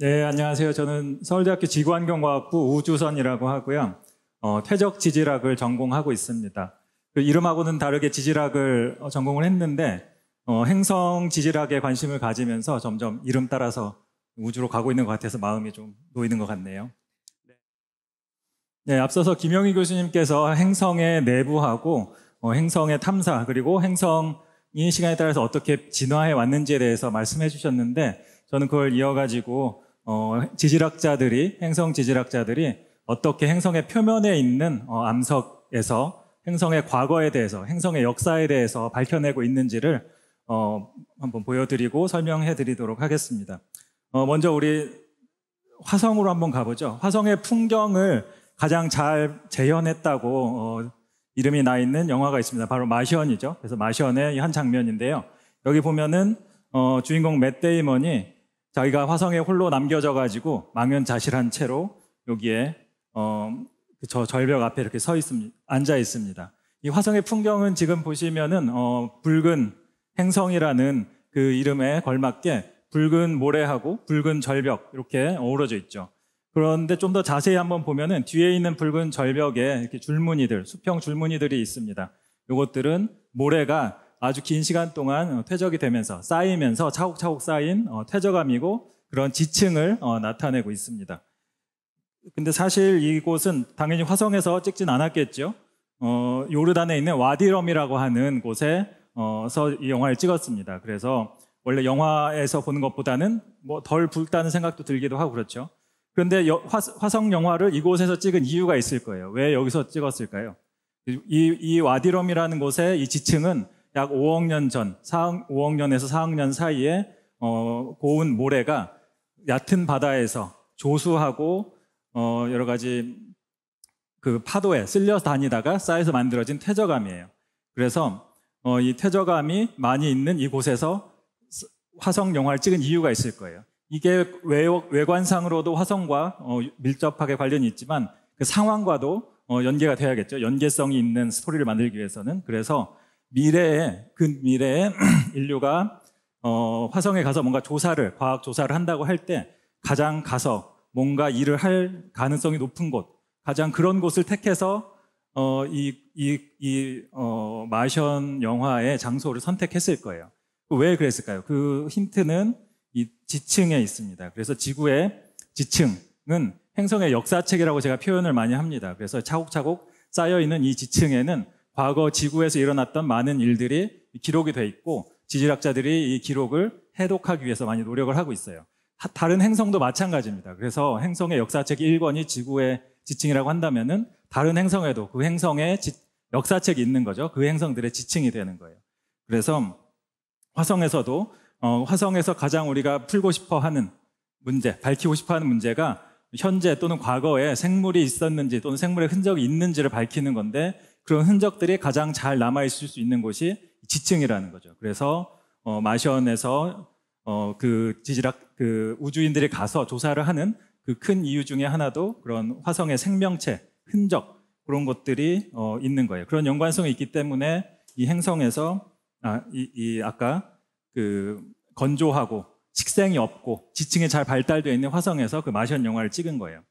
네, 안녕하세요. 저는 서울대학교 지구환경과학부 우주선이라고 하고요. 어, 퇴적 지질학을 전공하고 있습니다. 그 이름하고는 다르게 지질학을 어, 전공을 했는데 어, 행성 지질학에 관심을 가지면서 점점 이름 따라서 우주로 가고 있는 것 같아서 마음이 좀 놓이는 것 같네요. 네, 앞서서 김영희 교수님께서 행성의 내부하고 어, 행성의 탐사 그리고 행성이 시간에 따라서 어떻게 진화해 왔는지에 대해서 말씀해 주셨는데 저는 그걸 이어가지고 어, 지질학자들이 행성 지질학자들이 어떻게 행성의 표면에 있는 어, 암석에서 행성의 과거에 대해서 행성의 역사에 대해서 밝혀내고 있는지를 어, 한번 보여드리고 설명해드리도록 하겠습니다. 어, 먼저 우리 화성으로 한번 가보죠. 화성의 풍경을 가장 잘 재현했다고 어, 이름이 나 있는 영화가 있습니다. 바로 마시언이죠. 그래서 마시언의 한 장면인데요. 여기 보면은 어, 주인공 맷 데이먼이 자기가 화성에 홀로 남겨져 가지고 망연자실한 채로 여기에 어, 그 저 절벽 앞에 이렇게 서 있습니다. 앉아 있습니다. 이 화성의 풍경은 지금 보시면은 어, 붉은 행성이라는 그 이름에 걸맞게 붉은 모래하고 붉은 절벽 이렇게 어우러져 있죠. 그런데 좀 더 자세히 한번 보면은 뒤에 있는 붉은 절벽에 이렇게 줄무늬들, 수평 줄무늬들이 있습니다. 이것들은 모래가 아주 긴 시간 동안 어, 퇴적이 되면서 쌓이면서 차곡차곡 쌓인 어, 퇴적암이고 그런 지층을 어, 나타내고 있습니다. 근데 사실 이곳은 당연히 화성에서 찍진 않았겠죠. 어, 요르단에 있는 와디럼이라고 하는 곳에서 이 영화를 찍었습니다. 그래서 원래 영화에서 보는 것보다는 뭐 덜 붉다는 생각도 들기도 하고 그렇죠. 그런데 화, 화성 영화를 이곳에서 찍은 이유가 있을 거예요. 왜 여기서 찍었을까요? 이, 이 와디럼이라는 곳의 이 지층은 약 5억 년 전, 4억, 5억 년에서 4억 년 사이에 어, 고운 모래가 얕은 바다에서 조수하고 어, 여러 가지 그 파도에 쓸려 다니다가 쌓여서 만들어진 퇴적암이에요. 그래서 어, 이 퇴적암이 많이 있는 이곳에서 화성 영화를 찍은 이유가 있을 거예요. 이게 외, 외관상으로도 화성과 어, 밀접하게 관련이 있지만 그 상황과도 어, 연계가 돼야겠죠. 연계성이 있는 스토리를 만들기 위해서는. 그래서 미래에 그 미래에 인류가 어, 화성에 가서 뭔가 조사를 과학 조사를 한다고 할 때 가장 가서 뭔가 일을 할 가능성이 높은 곳 가장 그런 곳을 택해서 어, 이, 이, 이 어, 마션 영화의 장소를 선택했을 거예요. 왜 그랬을까요? 그 힌트는 이 지층에 있습니다. 그래서 지구의 지층은 행성의 역사책이라고 제가 표현을 많이 합니다. 그래서 차곡차곡 쌓여있는 이 지층에는 과거 지구에서 일어났던 많은 일들이 기록이 돼 있고 지질학자들이 이 기록을 해독하기 위해서 많이 노력을 하고 있어요. 다른 행성도 마찬가지입니다. 그래서 행성의 역사책 1권이 지구의 지층이라고 한다면은 다른 행성에도 그 행성의 지, 역사책이 있는 거죠. 그 행성들의 지층이 되는 거예요. 그래서 화성에서도 어, 화성에서 가장 우리가 풀고 싶어 하는 문제, 밝히고 싶어 하는 문제가 현재 또는 과거에 생물이 있었는지 또는 생물의 흔적이 있는지를 밝히는 건데 그런 흔적들이 가장 잘 남아 있을 수 있는 곳이 지층이라는 거죠. 그래서 어, 마션에서 어, 그 지질학 그 우주인들이 가서 조사를 하는 그 큰 이유 중에 하나도 그런 화성의 생명체 흔적 그런 것들이 어, 있는 거예요. 그런 연관성이 있기 때문에 이 행성에서 아, 이, 이 아까 그 건조하고 식생이 없고 지층이 잘 발달되어 있는 화성에서 그 마션 영화를 찍은 거예요.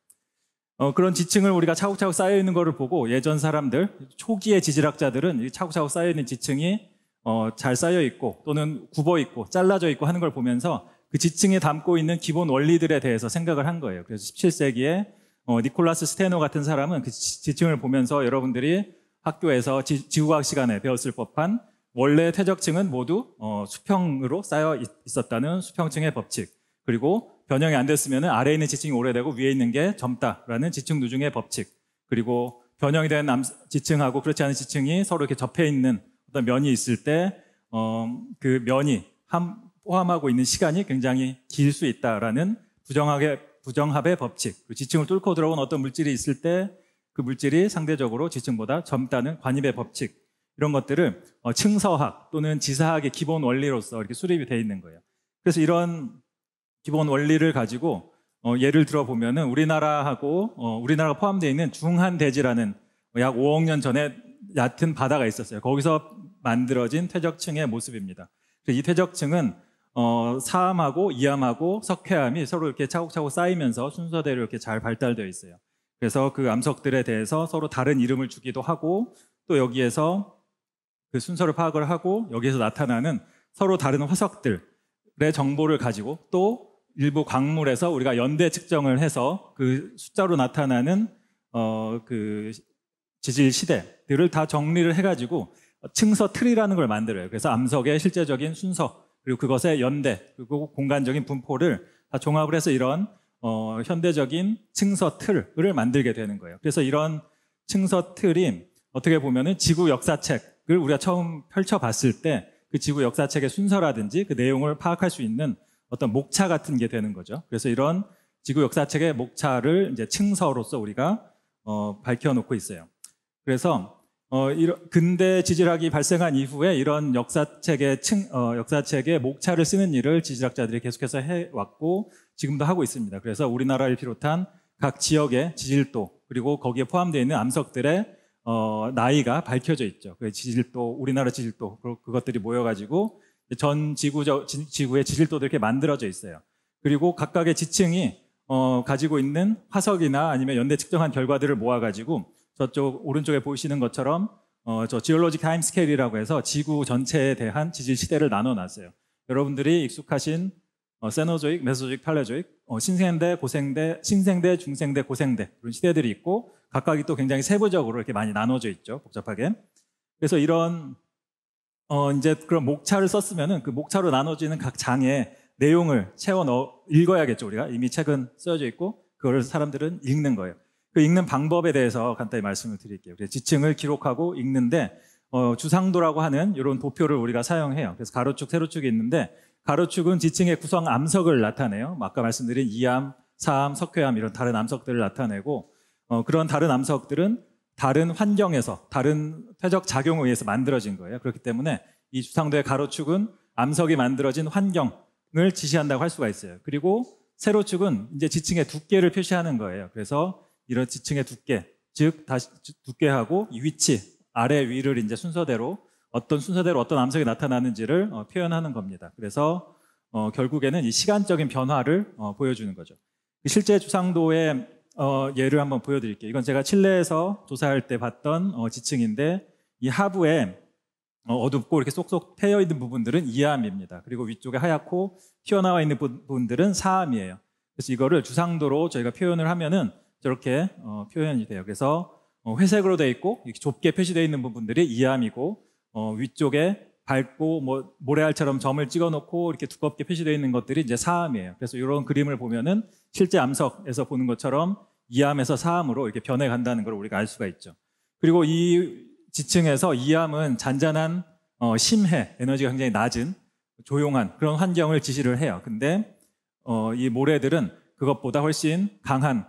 어, 그런 지층을 우리가 차곡차곡 쌓여 있는 것을 보고 예전 사람들 초기의 지질학자들은 차곡차곡 쌓여 있는 지층이 어, 잘 쌓여 있고 또는 굽어 있고 잘라져 있고 하는 걸 보면서 그 지층에 담고 있는 기본 원리들에 대해서 생각을 한 거예요. 그래서 17세기에 어, 니콜라스 스테노 같은 사람은 그 지층을 보면서 여러분들이 학교에서 지, 지 구과학 시간에 배웠을 법한 원래 퇴적층은 모두 어, 수평으로 쌓여 있, 있었다는 수평층의 법칙 그리고 변형이 안 됐으면 아래에 있는 지층이 오래되고 위에 있는 게 젊다라는 지층 누중의 법칙 그리고 변형이 된 남, 지층하고 그렇지 않은 지층이 서로 이렇게 접해 있는 어떤 면이 있을 때그 어, 그 면이 함, 포함하고 있는 시간이 굉장히 길 수 있다라는 부정하게 부정합의 법칙 그 지층을 뚫고 들어온 어떤 물질이 있을 때 그 물질이 상대적으로 지층보다 젊다는 관입의 법칙 이런 것들을 어, 층서학 또는 지사학의 기본 원리로서 이렇게 수립이 돼 있는 거예요. 그래서 이런 기본 원리를 가지고 어, 예를 들어보면은 우리나라하고 어, 우리나라가 포함되어 있는 중한대지라는 약 5억 년 전에 얕은 바다가 있었어요. 거기서 만들어진 퇴적층의 모습입니다. 이 퇴적층은 어, 사암하고 이암하고 석회암이 서로 이렇게 차곡차곡 쌓이면서 순서대로 이렇게 잘 발달되어 있어요. 그래서 그 암석들에 대해서 서로 다른 이름을 주기도 하고 또 여기에서 그 순서를 파악을 하고 여기에서 나타나는 서로 다른 화석들의 정보를 가지고 또 일부 광물에서 우리가 연대 측정을 해서 그 숫자로 나타나는 어, 그 지질 시대들을 다 정리를 해가지고 층서 트리라는 걸 만들어요. 그래서 암석의 실제적인 순서 그리고 그것의 연대 그리고 공간적인 분포를 다 종합을 해서 이런 어, 현대적인 층서 틀을 만들게 되는 거예요. 그래서 이런 층서 틀인 어떻게 보면은 지구 역사책을 우리가 처음 펼쳐봤을 때 그 지구 역사책의 순서라든지 그 내용을 파악할 수 있는 어떤 목차 같은 게 되는 거죠. 그래서 이런 지구 역사책의 목차를 이제 층서로서 우리가 어, 밝혀놓고 있어요. 그래서 어, 이러, 근대 지질학이 발생한 이후에 이런 역사책의 층, 어, 역사책의 목차를 쓰는 일을 지질학자들이 계속해서 해왔고 지금도 하고 있습니다. 그래서 우리나라를 비롯한 각 지역의 지질도 그리고 거기에 포함되어 있는 암석들의 어, 나이가 밝혀져 있죠. 그 지질도 우리나라 지질도 그것들이 모여가지고 전 지구적, 지구의 지질도 이렇게 만들어져 있어요. 그리고 각각의 지층이 어, 가지고 있는 화석이나 아니면 연대 측정한 결과들을 모아가지고 저쪽 오른쪽에 보시는 이 것처럼 어, 저 지올로직 타임 스케일이라고 해서 지구 전체에 대한 지질 시대를 나눠놨어요. 여러분들이 익숙하신 어, 세노조익, 메소조익, 팔레조익, 어, 신생대, 고생대, 신생대, 중생대, 고생대 그런 시대들이 있고 각각이 또 굉장히 세부적으로 이렇게 많이 나눠져 있죠. 복잡하게. 그래서 이런 어, 이제 그런 목차를 썼으면은 그 목차로 나눠지는 각 장에 내용을 채워 넣어 읽어야겠죠, 우리가. 이미 책은 쓰여져 있고, 그걸 사람들은 읽는 거예요. 그 읽는 방법에 대해서 간단히 말씀을 드릴게요. 지층을 기록하고 읽는데, 어, 주상도라고 하는 이런 도표를 우리가 사용해요. 그래서 가로축, 세로축이 있는데, 가로축은 지층의 구성 암석을 나타내요. 뭐 아까 말씀드린 이암, 사암, 석회암 이런 다른 암석들을 나타내고, 어, 그런 다른 암석들은 다른 환경에서 다른 퇴적 작용에 의해서 만들어진 거예요. 그렇기 때문에 이 주상도의 가로축은 암석이 만들어진 환경을 지시한다고 할 수가 있어요. 그리고 세로축은 이제 지층의 두께를 표시하는 거예요. 그래서 이런 지층의 두께, 즉 다시 두께하고 위치, 아래 위를 이제 순서대로 어떤 순서대로 어떤 암석이 나타나는지를 어, 표현하는 겁니다. 그래서 어, 결국에는 이 시간적인 변화를 어, 보여주는 거죠. 실제 주상도의 어, 예를 한번 보여드릴게요. 이건 제가 칠레에서 조사할 때 봤던 어, 지층인데 이 하부에 어, 둡고 이렇게 쏙쏙 패여 있는 부분들은 이암입니다. 그리고 위쪽에 하얗고 튀어나와 있는 부분들은 사암이에요. 그래서 이거를 주상도로 저희가 표현을 하면은 저렇게 어, 표현이 돼요. 그래서 어, 회색으로 돼 있고 이렇게 좁게 표시되어 있는 부분들이 이암이고 어, 위쪽에 밝고 뭐 모래알처럼 점을 찍어놓고 이렇게 두껍게 표시되어 있는 것들이 이제 사암이에요. 그래서 이런 그림을 보면은 실제 암석에서 보는 것처럼 이암에서사암으로 이렇게 변해간다는 걸 우리가 알 수가 있죠. 그리고 이 지층에서 이함은 잔잔한 어, 심해, 에너지가 굉장히 낮은 조용한 그런 환경을 지시를 해요. 근데 어, 이 모래들은 그것보다 훨씬 강한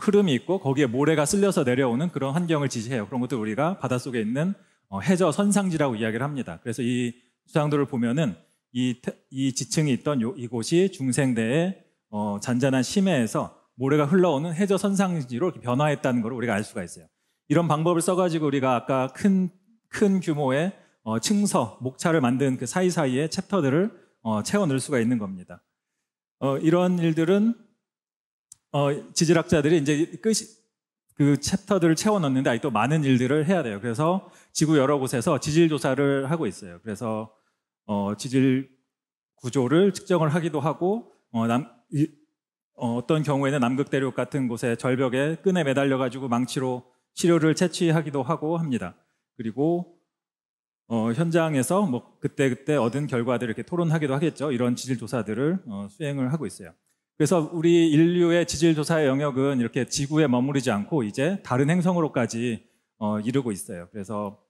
흐름이 있고 거기에 모래가 쓸려서 내려오는 그런 환경을 지시해요. 그런 것들 우리가 바닷속에 있는 어, 해저 선상지라고 이야기를 합니다. 그래서 이 수상도를 보면은 이, 이 지층이 있던 요, 이곳이 중생대의 어, 잔잔한 심해에서 모래가 흘러오는 해저 선상지로 변화했다는 걸 우리가 알 수가 있어요. 이런 방법을 써가지고 우리가 아까 큰, 큰 규모의 어, 층서, 목차를 만든 그 사이사이에 챕터들을 어, 채워 넣을 수가 있는 겁니다. 어, 이런 일들은 어, 지질학자들이 이제 끝이, 그 챕터들을 채워 넣는데 아직도 많은 일들을 해야 돼요. 그래서 지구 여러 곳에서 지질 조사를 하고 있어요. 그래서 어, 지질 구조를 측정을 하기도 하고 어, 남, 어, 떤 경우에는 남극대륙 같은 곳에 절벽에 끈에 매달려 가지고 망치로 치료를 채취하기도 하고 합니다. 그리고 어, 현장에서 뭐 그때 그때 얻은 결과들을 이렇게 토론하기도 하겠죠. 이런 지질 조사들을 어, 수행을 하고 있어요. 그래서 우리 인류의 지질 조사의 영역은 이렇게 지구에 머무르지 않고 이제 다른 행성으로까지 어, 이르고 있어요. 그래서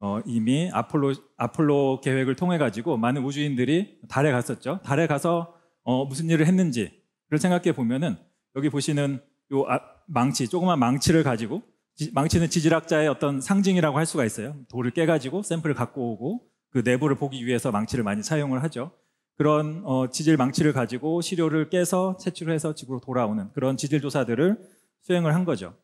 어, 이미 아폴로 아폴로 계획을 통해 가지고 많은 우주인들이 달에 갔었죠. 달에 가서 어, 무슨 일을 했는지 생각해 보면은 여기 보시는 요 아, 망치, 조그만 망치를 가지고 망치는 지질학자의 어떤 상징이라고 할 수가 있어요. 돌을 깨가지고 샘플을 갖고 오고 그 내부를 보기 위해서 망치를 많이 사용을 하죠. 그런 어, 지질 망치를 가지고 시료를 깨서 채취를 해서 지구로 돌아오는 그런 지질 조사들을 수행을 한 거죠.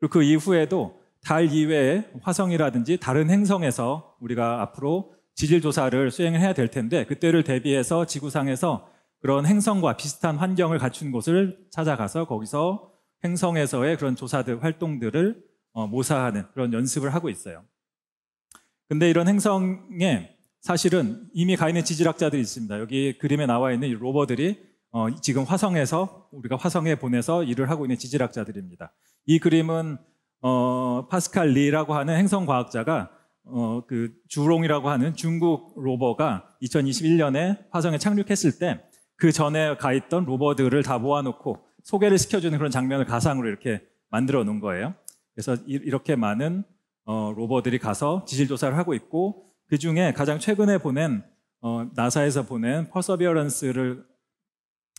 그리고 그 이후에도 달 이외에 화성이라든지 다른 행성에서 우리가 앞으로 지질 조사를 수행을 해야 될 텐데 그때를 대비해서 지구상에서 그런 행성과 비슷한 환경을 갖춘 곳을 찾아가서 거기서 행성에서의 그런 조사들, 활동들을 어, 모사하는 그런 연습을 하고 있어요. 근데 이런 행성에 사실은 이미 가 있는 지질학자들이 있습니다. 여기 그림에 나와 있는 이 로버들이 어, 지금 화성에서 우리가 화성에 보내서 일을 하고 있는 지질학자들입니다. 이 그림은 어, 파스칼 리라고 하는 행성 과학자가 어, 그 주롱이라고 하는 중국 로버가 2021년에 화성에 착륙했을 때그 전에 가 있던 로버들을 다 모아놓고 소개를 시켜주는 그런 장면을 가상으로 이렇게 만들어 놓은 거예요. 그래서 이렇게 많은 어, 로버들이 가서 지질 조사를 하고 있고 그 중에 가장 최근에 보낸 어, 나사에서 보낸 퍼서비어런스를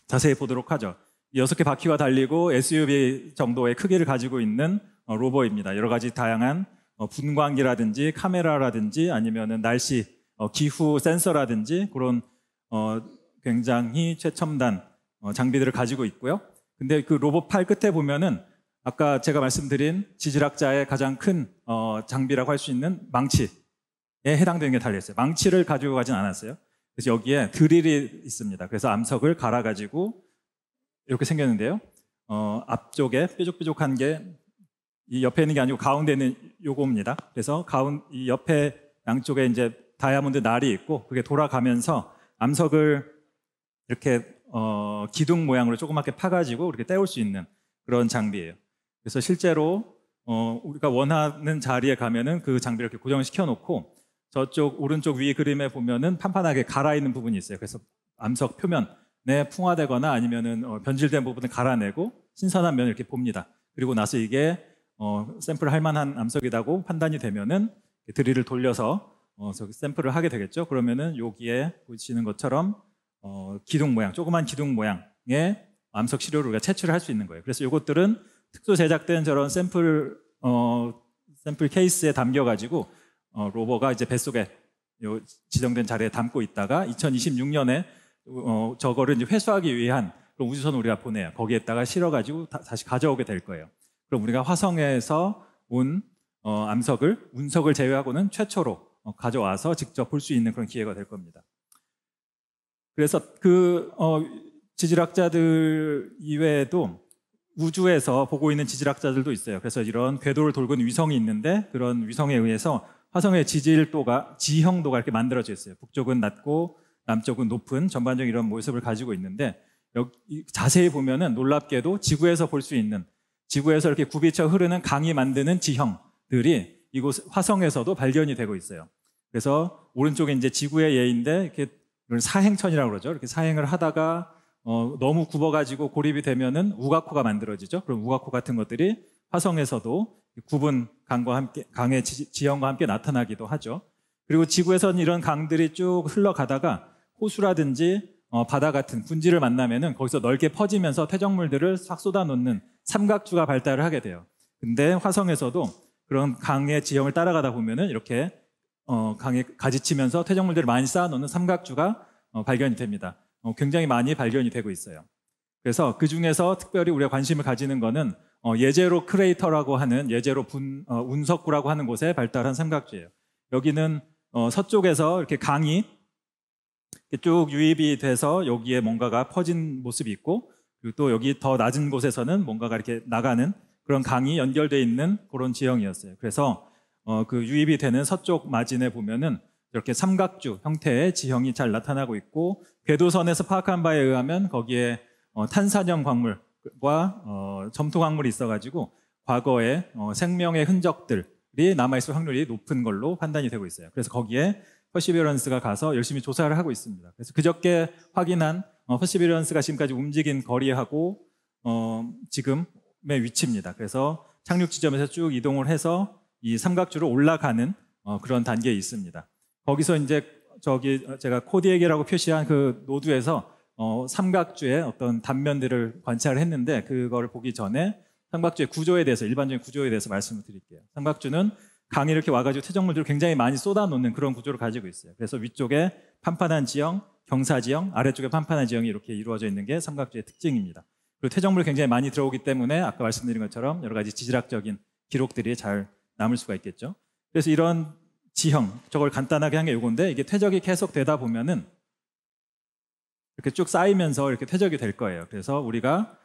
자세히 보도록 하죠. 여섯 개바퀴가 달리고 SUV 정도의 크기를 가지고 있는 어, 로버입니다. 여러 가지 다양한 어, 분광기라든지 카메라라든지 아니면 날씨 어, 기후 센서라든지 그런 어, 굉장히 최첨단 어, 장비들을 가지고 있고요. 근데 그 로봇 팔 끝에 보면은 아까 제가 말씀드린 지질학자의 가장 큰 어, 장비라고 할 수 있는 망치에 해당되는 게 달려있어요. 망치를 가지고 가진 않았어요. 그래서 여기에 드릴이 있습니다. 그래서 암석을 갈아가지고 이렇게 생겼는데요. 어, 앞쪽에 뾰족뾰족한 게 이 옆에 있는 게 아니고 가운데 있는 요겁니다 그래서 가운 이 옆에 양쪽에 이제 다이아몬드 날이 있고 그게 돌아가면서 암석을 이렇게 어, 기둥 모양으로 조그맣게 파가지고 이렇게 떼올 수 있는 그런 장비예요. 그래서 실제로 어, 우리가 원하는 자리에 가면은 그 장비를 이렇게 고정시켜 놓고 저쪽 오른쪽 위 그림에 보면은 판판하게 갈아있는 부분이 있어요. 그래서 암석 표면에 풍화되거나 아니면은 어, 변질된 부분을 갈아내고 신선한 면을 이렇게 봅니다. 그리고 나서 이게 어, 샘플 할 만한 암석이라고 판단이 되면은 드릴을 돌려서 어, 샘플을 하게 되겠죠. 그러면은 여기에 보시는 것처럼 어, 기둥 모양, 조그만 기둥 모양의 암석 시료를 우리가 채취를 할 수 있는 거예요. 그래서 이것들은 특수 제작된 저런 샘플 어, 샘플 케이스에 담겨가지고 어, 로버가 이제 뱃속에 요 지정된 자리에 담고 있다가 2026년에 어, 저거를 이제 회수하기 위한 그런 우주선 우리가 보내요. 거기에다가 실어가지고 다, 시 가져오게 될 거예요. 그럼 우리가 화성에서 온 어, 암석을 운석을 제외하고는 최초로 어, 가져와서 직접 볼 수 있는 그런 기회가 될 겁니다. 그래서 그 어, 지질학자들 이외에도 우주에서 보고 있는 지질학자들도 있어요. 그래서 이런 궤도를 돌고 위성이 있는데 그런 위성에 의해서 화성의 지질도가 지형도가 이렇게 만들어져 있어요. 북쪽은 낮고 남쪽은 높은 전반적인 이런 모습을 가지고 있는데 여기 자세히 보면은 놀랍게도 지구에서 볼 수 있는 지구에서 이렇게 굽이쳐 흐르는 강이 만드는 지형들이 이곳 화성에서도 발견이 되고 있어요. 그래서 오른쪽에 이제 지구의 예인데 이렇게 이런 사행천이라고 그러죠. 이렇게 사행을 하다가 어, 너무 굽어가지고 고립이 되면은 우각호가 만들어지죠. 그럼 우각호 같은 것들이 화성에서도 구분 강과 함께 강의 지, 형과 함께 나타나기도 하죠. 그리고 지구에서는 이런 강들이 쭉 흘러가다가 호수라든지 어, 바다 같은 군지를 만나면은 거기서 넓게 퍼지면서 퇴적물들을 싹 쏟아놓는 삼각주가 발달을 하게 돼요. 근데 화성에서도 그런 강의 지형을 따라가다 보면은 이렇게 어, 강에 가지치면서 퇴적물들을 많이 쌓아놓는 삼각주가 어, 발견이 됩니다. 어, 굉장히 많이 발견이 되고 있어요. 그래서 그 중에서 특별히 우리가 관심을 가지는 것은 어, 예제로 크레이터라고 하는 예제로 분, 어, 운석구라고 하는 곳에 발달한 삼각주예요. 여기는 어, 서쪽에서 이렇게 강이 쭉 유입이 돼서 여기에 뭔가가 퍼진 모습이 있고 그리고 또 여기 더 낮은 곳에서는 뭔가가 이렇게 나가는 그런 강이 연결되어 있는 그런 지형이었어요. 그래서 어, 그 유입이 되는 서쪽 마진에 보면은 이렇게 삼각주 형태의 지형이 잘 나타나고 있고 궤도선에서 파악한 바에 의하면 거기에 어, 탄산형 광물과 어, 점토 광물이 있어가지고 과거의 어, 생명의 흔적들이 남아있을 확률이 높은 걸로 판단이 되고 있어요. 그래서 거기에 퍼시비런스가 가서 열심히 조사를 하고 있습니다. 그래서 그저께 확인한 어, 퍼시비런스가 지금까지 움직인 거리하고 어, 지금의 위치입니다. 그래서 착륙 지점에서 쭉 이동을 해서 이 삼각주로 올라가는 어, 그런 단계에 있습니다. 거기서 이제 저기 제가 코디에게라고 표시한 그 노드에서 어, 삼각주의 어떤 단면들을 관찰을 했는데 그거를 보기 전에 삼각주의 구조에 대해서 일반적인 구조에 대해서 말씀을 드릴게요. 삼각주는 강이 이렇게 와가지고 퇴적물들을 굉장히 많이 쏟아놓는 그런 구조를 가지고 있어요. 그래서 위쪽에 판판한 지형, 경사 지형, 아래쪽에 판판한 지형이 이렇게 이루어져 있는 게 삼각주의 특징입니다. 그리고 퇴적물이 굉장히 많이 들어오기 때문에 아까 말씀드린 것처럼 여러 가지 지질학적인 기록들이 잘 남을 수가 있겠죠. 그래서 이런 지형, 저걸 간단하게 한 게요건데 이게 퇴적이 계속 되다 보면은 이렇게 쭉 쌓이면서 이렇게 퇴적이 될 거예요. 그래서 우리가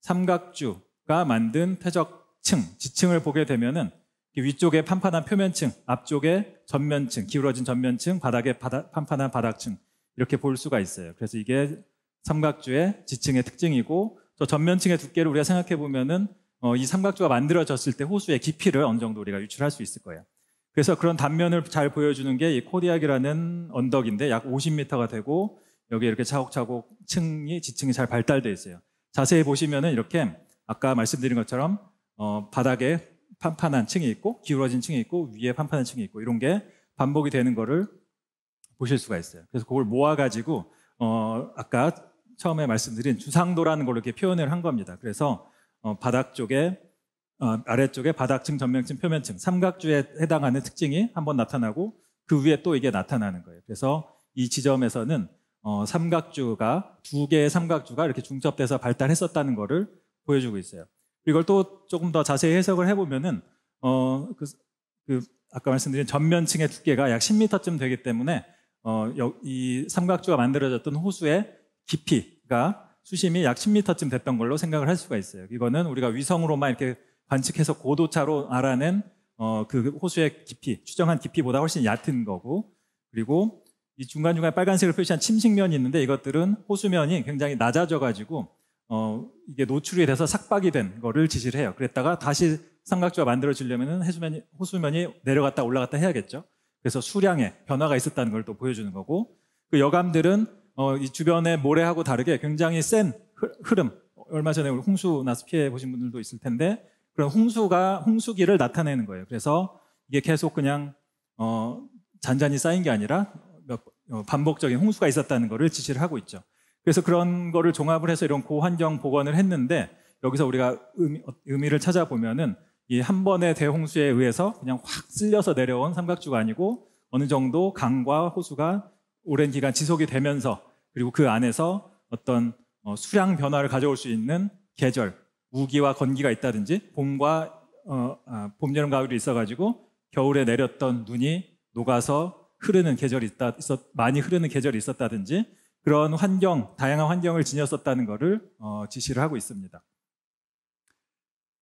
삼각주가 만든 퇴적층, 지층을 보게 되면은 위쪽에 판판한 표면층, 앞쪽에 전면층, 기울어진 전면층, 바닥에 바다, 판판한 바닥층 이렇게 볼 수가 있어요. 그래서 이게 삼각주의 지층의 특징이고 저 전면층의 두께를 우리가 생각해 보면은 어, 이 삼각주가 만들어졌을 때 호수의 깊이를 어느 정도 우리가 유출할 수 있을 거예요. 그래서 그런 단면을 잘 보여주는 게 이 코디악이라는 언덕인데 약 50m가 되고 여기 이렇게 차곡차곡 층이 지층이 잘 발달돼 있어요. 자세히 보시면은 이렇게 아까 말씀드린 것처럼 어, 바닥에 판판한 층이 있고 기울어진 층이 있고 위에 판판한 층이 있고 이런 게 반복이 되는 거를 보실 수가 있어요. 그래서 그걸 모아가지고 어, 아까 처음에 말씀드린 주상도라는 걸로 이렇게 표현을 한 겁니다. 그래서 어, 바닥 쪽에 어, 아래쪽에 바닥층, 전면층, 표면층 삼각주에 해당하는 특징이 한번 나타나고 그 위에 또 이게 나타나는 거예요. 그래서 이 지점에서는 어, 삼각주가 두 개의 삼각주가 이렇게 중첩돼서 발달했었다는 거를 보여주고 있어요. 이걸 또 조금 더 자세히 해석을 해보면은 어, 그, 그 아까 말씀드린 전면층의 두께가 약 10m쯤 되기 때문에 어, 이 삼각주가 만들어졌던 호수의 깊이가 수심이 약 10m쯤 됐던 걸로 생각을 할 수가 있어요. 이거는 우리가 위성으로만 이렇게 관측해서 고도차로 알아낸 어, 그 호수의 깊이, 추정한 깊이보다 훨씬 얕은 거고, 그리고 이 중간중간 빨간색을 표시한 침식면이 있는데 이것들은 호수면이 굉장히 낮아져가지고, 어, 이게 노출이 돼서 삭박이 된 거를 지시를 해요. 그랬다가 다시 삼각지가 만들어지려면 해수면이, 호수면이 내려갔다 올라갔다 해야겠죠. 그래서 수량의 변화가 있었다는 걸 또 보여주는 거고, 그 여감들은 어, 이 주변의 모래하고 다르게 굉장히 센 흐름, 얼마 전에 우리 홍수 나서 피해 보신 분들도 있을 텐데 그런 홍수가 홍수기를 나타내는 거예요. 그래서 이게 계속 그냥 어, 잔잔히 쌓인 게 아니라 몇, 어, 반복적인 홍수가 있었다는 거를 지시를 하고 있죠. 그래서 그런 거를 종합을 해서 이런 고환경 복원을 했는데 여기서 우리가 의미, 를 찾아보면은 이 한 번의 대홍수에 의해서 그냥 확 쓸려서 내려온 삼각주가 아니고 어느 정도 강과 호수가 오랜 기간 지속이 되면서 그리고 그 안에서 어떤 어, 수량 변화를 가져올 수 있는 계절, 우기와 건기가 있다든지 봄과 어, 아, 봄, 여름, 가을이 있어가지고 겨울에 내렸던 눈이 녹아서 흐르는 계절이 있다, 있었, 많이 흐르는 계절이 있었다든지 그런 환경, 다양한 환경을 지녔었다는 것을 어, 지시를 하고 있습니다.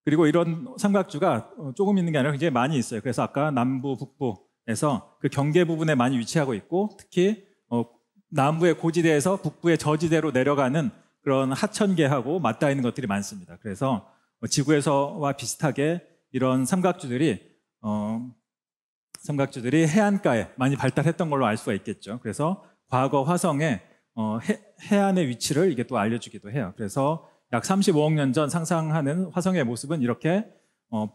그리고 이런 삼각주가 어, 조금 있는 게 아니라 굉장히 많이 있어요. 그래서 아까 남부, 북부에서 그 경계 부분에 많이 위치하고 있고 특히 어, 남부의 고지대에서 북부의 저지대로 내려가는 그런 하천계하고 맞닿아 있는 것들이 많습니다. 그래서 뭐 지구에서와 비슷하게 이런 삼각주들이 어, 삼각주들이 해안가에 많이 발달했던 걸로 알 수가 있겠죠. 그래서 과거 화성의 어, 해, 안의 위치를 이게 또 알려주기도 해요. 그래서 약 35억 년 전 상상하는 화성의 모습은 이렇게 어,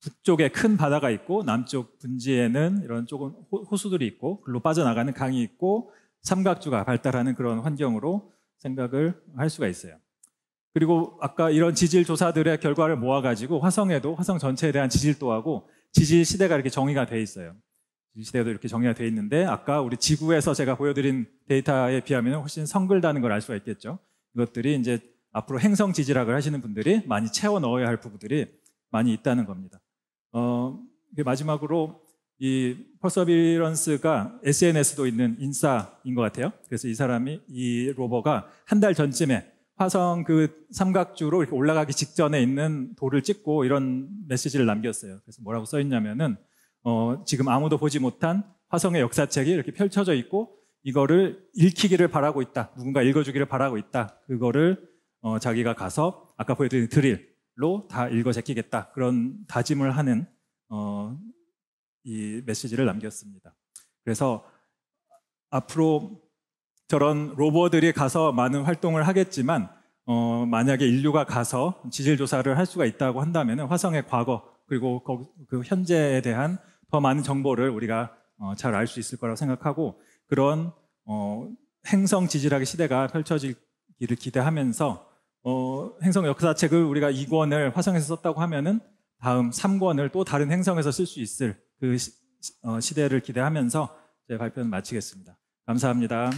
북쪽에 큰 바다가 있고 남쪽 분지에는 이런 조금 호수들이 있고 글로 빠져나가는 강이 있고 삼각주가 발달하는 그런 환경으로 생각을 할 수가 있어요. 그리고 아까 이런 지질 조사들의 결과를 모아가지고 화성에도 화성 전체에 대한 지질도하고 지질 시대가 이렇게 정의가 돼 있어요. 지질 시대도 이렇게 정의가 돼 있는데 아까 우리 지구에서 제가 보여드린 데이터에 비하면 훨씬 성글다는 걸 알 수가 있겠죠. 이것들이 이제 앞으로 행성 지질학을 하시는 분들이 많이 채워 넣어야 할 부분들이 많이 있다는 겁니다. 어, 마지막으로 이 퍼서비런스가 SNS도 있는 인싸인 것 같아요. 그래서 이 사람이 이 로버가 한 달 전쯤에 화성 그 삼각주로 이렇게 올라가기 직전에 있는 돌을 찍고 이런 메시지를 남겼어요. 그래서 뭐라고 써 있냐면은 어, 지금 아무도 보지 못한 화성의 역사책이 이렇게 펼쳐져 있고 이거를 읽히기를 바라고 있다. 누군가 읽어주기를 바라고 있다. 그거를 어, 자기가 가서 아까 보여드린 드릴 로다 읽어 제끼겠다 그런 다짐을 하는 어, 이 메시지를 남겼습니다. 그래서 앞으로 저런 로버들이 가서 많은 활동을 하겠지만 어, 만약에 인류가 가서 지질 조사를 할 수가 있다고 한다면 화성의 과거 그리고 그 현재에 대한 더 많은 정보를 우리가 어, 잘 알 수 있을 거라고 생각하고 그런 어, 행성 지질학의 시대가 펼쳐지기를 기대하면서 어, 행성 역사책을 우리가 2권을 화성에서 썼다고 하면은 다음 3권을 또 다른 행성에서 쓸 수 있을 그 시, 어, 시대를 기대하면서 제 발표는 마치겠습니다. 감사합니다.